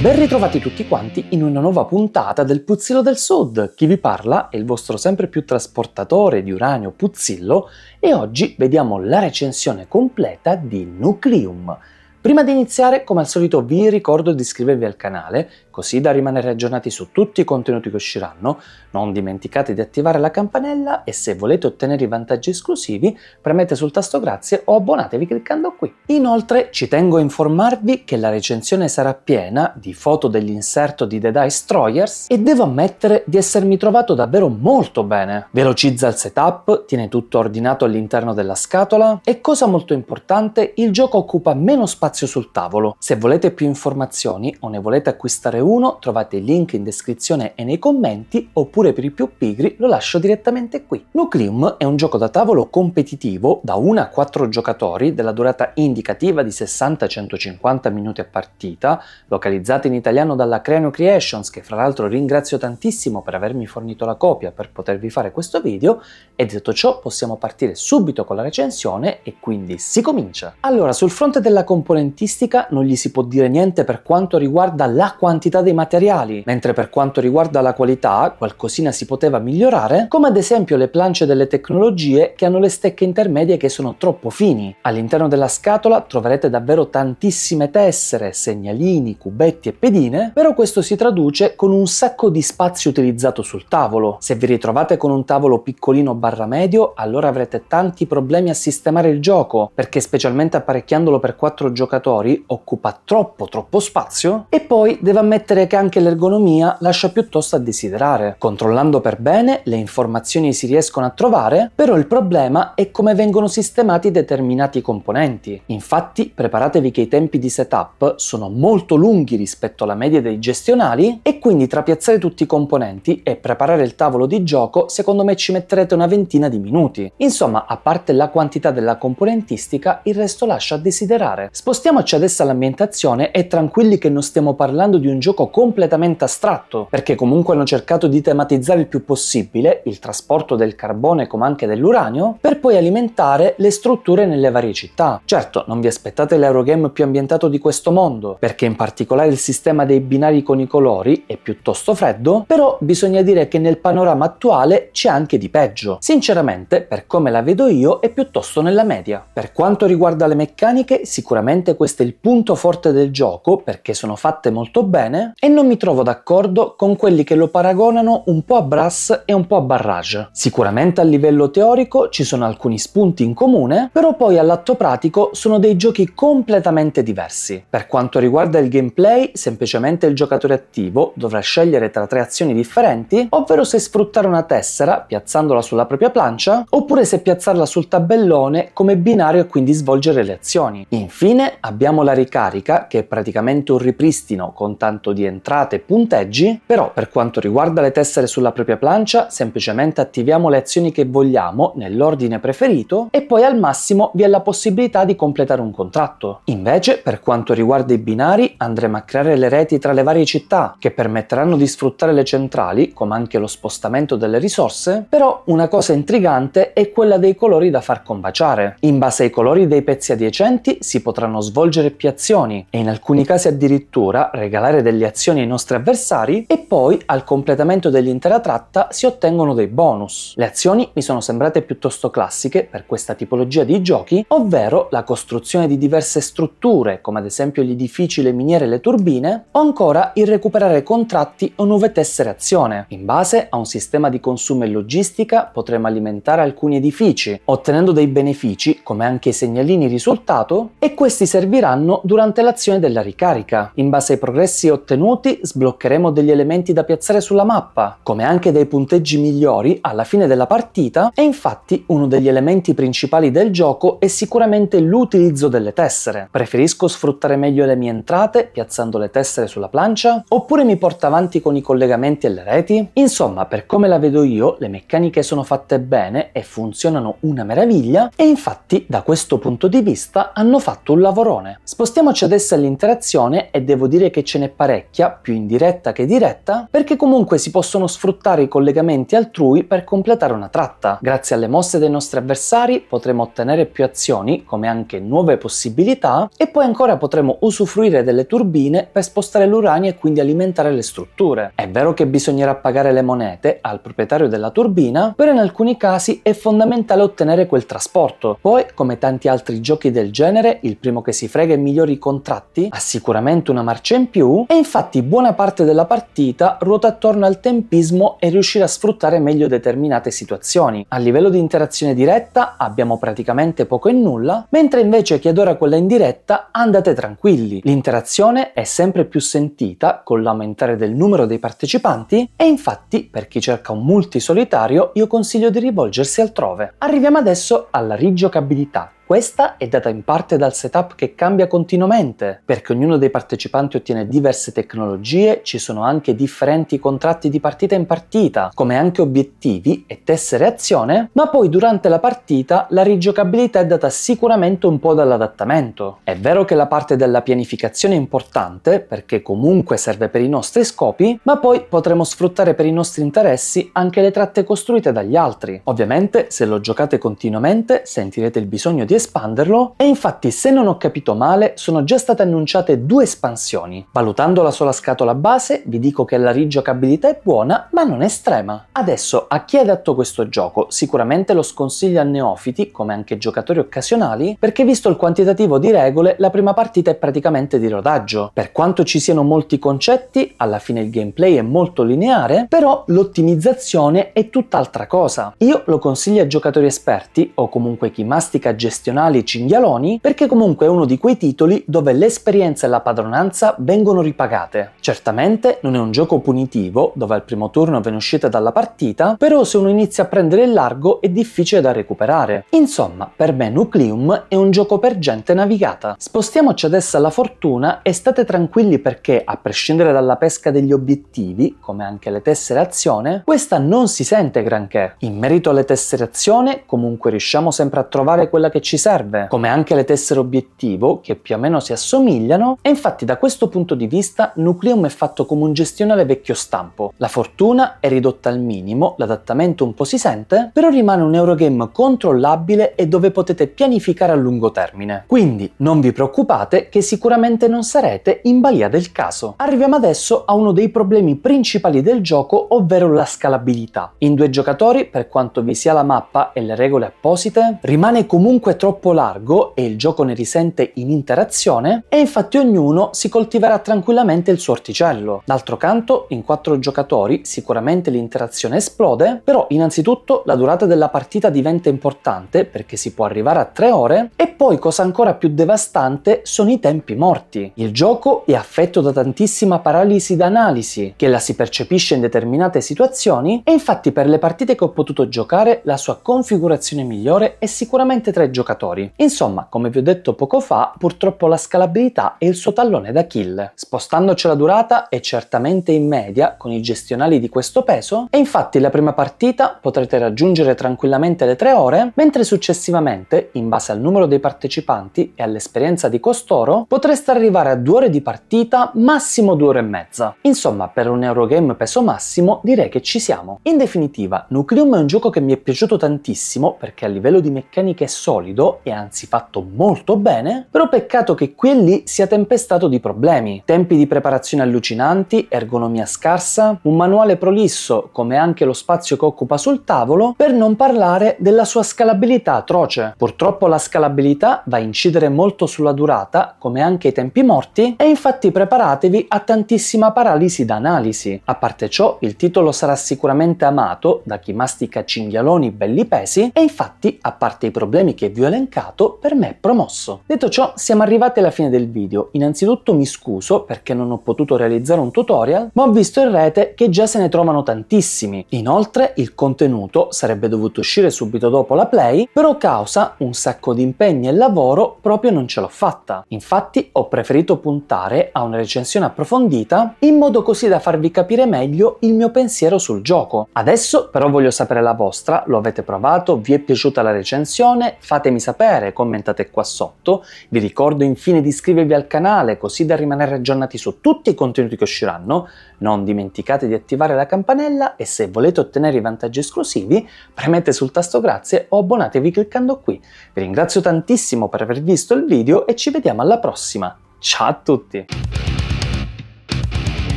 Ben ritrovati tutti quanti in una nuova puntata del Puzzillo del Sud. Chi vi parla è il vostro sempre più trasportatore di uranio Puzzillo e oggi vediamo la recensione completa di Nucleum. Prima di iniziare, come al solito, vi ricordo di iscrivervi al canale così da rimanere aggiornati su tutti i contenuti che usciranno. Non dimenticate di attivare la campanella e se volete ottenere i vantaggi esclusivi premete sul tasto grazie o abbonatevi cliccando qui. Inoltre ci tengo a informarvi che la recensione sarà piena di foto dell'inserto di The Dice Troyers e devo ammettere di essermi trovato davvero molto bene. Velocizza il setup, tiene tutto ordinato all'interno della scatola e cosa molto importante il gioco occupa meno spazio sul tavolo. Se volete più informazioni o ne volete acquistare 1 trovate il link in descrizione e nei commenti, oppure per i più pigri lo lascio direttamente qui. Nucleum è un gioco da tavolo competitivo da 1 a 4 giocatori della durata indicativa di 60-150 minuti a partita, localizzato in italiano dalla Creano Creations, che fra l'altro ringrazio tantissimo per avermi fornito la copia per potervi fare questo video, e detto ciò possiamo partire subito con la recensione e quindi si comincia! Allora, sul fronte della componentistica non gli si può dire niente per quanto riguarda la quantità qualità dei materiali, mentre per quanto riguarda la qualità qualcosina si poteva migliorare, come ad esempio le plance delle tecnologie che hanno le stecche intermedie che sono troppo fini. All'interno della scatola troverete davvero tantissime tessere, segnalini, cubetti e pedine, però questo si traduce con un sacco di spazio utilizzato sul tavolo. Se vi ritrovate con un tavolo piccolino barra medio, allora avrete tanti problemi a sistemare il gioco, perché specialmente apparecchiandolo per 4 giocatori occupa troppo troppo spazio e poi deve ammettere ammettere che anche l'ergonomia lascia piuttosto a desiderare. Controllando per bene le informazioni si riescono a trovare, però il problema è come vengono sistemati determinati componenti. Infatti preparatevi che i tempi di setup sono molto lunghi rispetto alla media dei gestionali e quindi tra piazzare tutti i componenti e preparare il tavolo di gioco secondo me ci metterete una ventina di minuti. Insomma, a parte la quantità della componentistica, il resto lascia a desiderare. Spostiamoci adesso all'ambientazione e tranquilli che non stiamo parlando di un gioco gioco completamente astratto, perché comunque hanno cercato di tematizzare il più possibile il trasporto del carbone come anche dell'uranio, per poi alimentare le strutture nelle varie città. Certo, non vi aspettate l'Eurogame più ambientato di questo mondo, perché in particolare il sistema dei binari con i colori è piuttosto freddo, però bisogna dire che nel panorama attuale c'è anche di peggio. Sinceramente, per come la vedo io, è piuttosto nella media. Per quanto riguarda le meccaniche, sicuramente questo è il punto forte del gioco, perché sono fatte molto bene, bene e non mi trovo d'accordo con quelli che lo paragonano un po' a Brass e un po' a Barrage. Sicuramente a livello teorico ci sono alcuni spunti in comune, però poi all'atto pratico sono dei giochi completamente diversi. Per quanto riguarda il gameplay, semplicemente il giocatore attivo dovrà scegliere tra tre azioni differenti, ovvero se sfruttare una tessera piazzandola sulla propria plancia, oppure se piazzarla sul tabellone come binario e quindi svolgere le azioni. Infine abbiamo la ricarica, che è praticamente un ripristino con tanto rapporto di entrate e punteggi, però per quanto riguarda le tessere sulla propria plancia semplicemente attiviamo le azioni che vogliamo nell'ordine preferito e poi al massimo vi è la possibilità di completare un contratto. Invece per quanto riguarda i binari andremo a creare le reti tra le varie città che permetteranno di sfruttare le centrali come anche lo spostamento delle risorse, però una cosa intrigante è quella dei colori da far combaciare. In base ai colori dei pezzi adiacenti si potranno svolgere più azioni e in alcuni casi addirittura regalare delle alle azioni ai nostri avversari e poi al completamento dell'intera tratta si ottengono dei bonus. Le azioni mi sono sembrate piuttosto classiche per questa tipologia di giochi, ovvero la costruzione di diverse strutture, come ad esempio gli edifici, le miniere e le turbine, o ancora il recuperare contratti o nuove tessere azione. In base a un sistema di consumo e logistica potremo alimentare alcuni edifici, ottenendo dei benefici come anche i segnalini risultato, e questi serviranno durante l'azione della ricarica. In base ai progressi ottenuti ottenuti sbloccheremo degli elementi da piazzare sulla mappa, come anche dei punteggi migliori alla fine della partita e infatti uno degli elementi principali del gioco è sicuramente l'utilizzo delle tessere. Preferisco sfruttare meglio le mie entrate piazzando le tessere sulla plancia? Oppure mi porta avanti con i collegamenti e le reti? Insomma, per come la vedo io, le meccaniche sono fatte bene e funzionano una meraviglia e infatti da questo punto di vista hanno fatto un lavorone. Spostiamoci adesso all'interazione e devo dire che ce n'è parecchio parecchia, più indiretta che diretta, perché comunque si possono sfruttare i collegamenti altrui per completare una tratta. Grazie alle mosse dei nostri avversari potremo ottenere più azioni, come anche nuove possibilità, e poi ancora potremo usufruire delle turbine per spostare l'uranio e quindi alimentare le strutture. È vero che bisognerà pagare le monete al proprietario della turbina, però in alcuni casi è fondamentale ottenere quel trasporto. Poi, come tanti altri giochi del genere, il primo che si frega i migliori contratti ha sicuramente una marcia in più e infine infatti buona parte della partita ruota attorno al tempismo e riuscire a sfruttare meglio determinate situazioni. A livello di interazione diretta abbiamo praticamente poco e nulla, mentre invece chi adora quella indiretta andate tranquilli. L'interazione è sempre più sentita con l'aumentare del numero dei partecipanti e infatti per chi cerca un multi solitario io consiglio di rivolgersi altrove. Arriviamo adesso alla rigiocabilità questa è data in parte dal setup che cambia continuamente, perché ognuno dei partecipanti ottiene diverse tecnologie, ci sono anche differenti contratti di partita in partita, come anche obiettivi e tessere azione, ma poi durante la partita la rigiocabilità è data sicuramente un po' dall'adattamento. È vero che la parte della pianificazione è importante, perché comunque serve per i nostri scopi, ma poi potremo sfruttare per i nostri interessi anche le tratte costruite dagli altri. Ovviamente se lo giocate continuamente sentirete il bisogno di espanderlo e infatti se non ho capito male sono già state annunciate due espansioni. Valutando la sola scatola base vi dico che la rigiocabilità è buona ma non estrema. Adesso a chi è adatto questo gioco? Sicuramente lo sconsiglio a neofiti come anche giocatori occasionali perché visto il quantitativo di regole la prima partita è praticamente di rodaggio. Per quanto ci siano molti concetti alla fine il gameplay è molto lineare però l'ottimizzazione è tutt'altra cosa. Io lo consiglio a giocatori esperti o comunque chi mastica gestione gestionali cinghialoni perché comunque è uno di quei titoli dove l'esperienza e la padronanza vengono ripagate. Certamente non è un gioco punitivo dove al primo turno ve ne uscite dalla partita, però se uno inizia a prendere il largo è difficile da recuperare. Insomma, per me Nucleum è un gioco per gente navigata. Spostiamoci adesso alla fortuna e state tranquilli perché, a prescindere dalla pesca degli obiettivi, come anche le tessere azione, questa non si sente granché. In merito alle tessere azione, comunque riusciamo sempre a trovare quella che ci serve, come anche le tessere obiettivo che più o meno si assomigliano e infatti da questo punto di vista Nucleum è fatto come un gestionale vecchio stampo. La fortuna è ridotta al minimo, l'adattamento un po' si sente, però rimane un Eurogame controllabile e dove potete pianificare a lungo termine. Quindi non vi preoccupate che sicuramente non sarete in balia del caso. Arriviamo adesso a uno dei problemi principali del gioco, ovvero la scalabilità. In due giocatori, per quanto vi sia la mappa e le regole apposite, rimane comunque troppo troppo largo e il gioco ne risente in interazione, e infatti ognuno si coltiverà tranquillamente il suo orticello. D'altro canto, in quattro giocatori sicuramente l'interazione esplode, però innanzitutto la durata della partita diventa importante perché si può arrivare a tre ore, e poi cosa ancora più devastante sono i tempi morti. Il gioco è affetto da tantissima paralisi d'analisi, che la si percepisce in determinate situazioni, e infatti per le partite che ho potuto giocare la sua configurazione migliore è sicuramente tra i giocatori giocatori. Insomma, come vi ho detto poco fa, purtroppo la scalabilità è il suo tallone da kill. Spostandoci la durata è certamente in media con i gestionali di questo peso e infatti la prima partita potrete raggiungere tranquillamente le 3 ore, mentre successivamente, in base al numero dei partecipanti e all'esperienza di costoro, potreste arrivare a 2 ore di partita, massimo 2 ore e mezza. Insomma, per un Eurogame peso massimo direi che ci siamo. In definitiva, Nucleum è un gioco che mi è piaciuto tantissimo perché a livello di meccaniche è solido solido e anzi fatto molto bene, però peccato che quelli sia tempestato di problemi, tempi di preparazione allucinanti, ergonomia scarsa, un manuale prolisso come anche lo spazio che occupa sul tavolo, per non parlare della sua scalabilità atroce. Purtroppo la scalabilità va a incidere molto sulla durata, come anche i tempi morti, e infatti preparatevi a tantissima paralisi d'analisi. A parte ciò, il titolo sarà sicuramente amato da chi mastica cinghialoni belli pesi e infatti, a parte i problemi che vi ho elencato per me promosso. Detto ciò siamo arrivati alla fine del video, innanzitutto mi scuso perché non ho potuto realizzare un tutorial ma ho visto in rete che già se ne trovano tantissimi. Inoltre il contenuto sarebbe dovuto uscire subito dopo la play però causa un sacco di impegni e lavoro proprio non ce l'ho fatta. Infatti ho preferito puntare a una recensione approfondita in modo così da farvi capire meglio il mio pensiero sul gioco. Adesso però voglio sapere la vostra, lo avete provato, vi è piaciuta la recensione, fatemi fatemi sapere, commentate qua sotto. Vi ricordo infine di iscrivervi al canale così da rimanere aggiornati su tutti i contenuti che usciranno. Non dimenticate di attivare la campanella e se volete ottenere i vantaggi esclusivi premete sul tasto grazie o abbonatevi cliccando qui. Vi ringrazio tantissimo per aver visto il video e ci vediamo alla prossima. Ciao a tutti!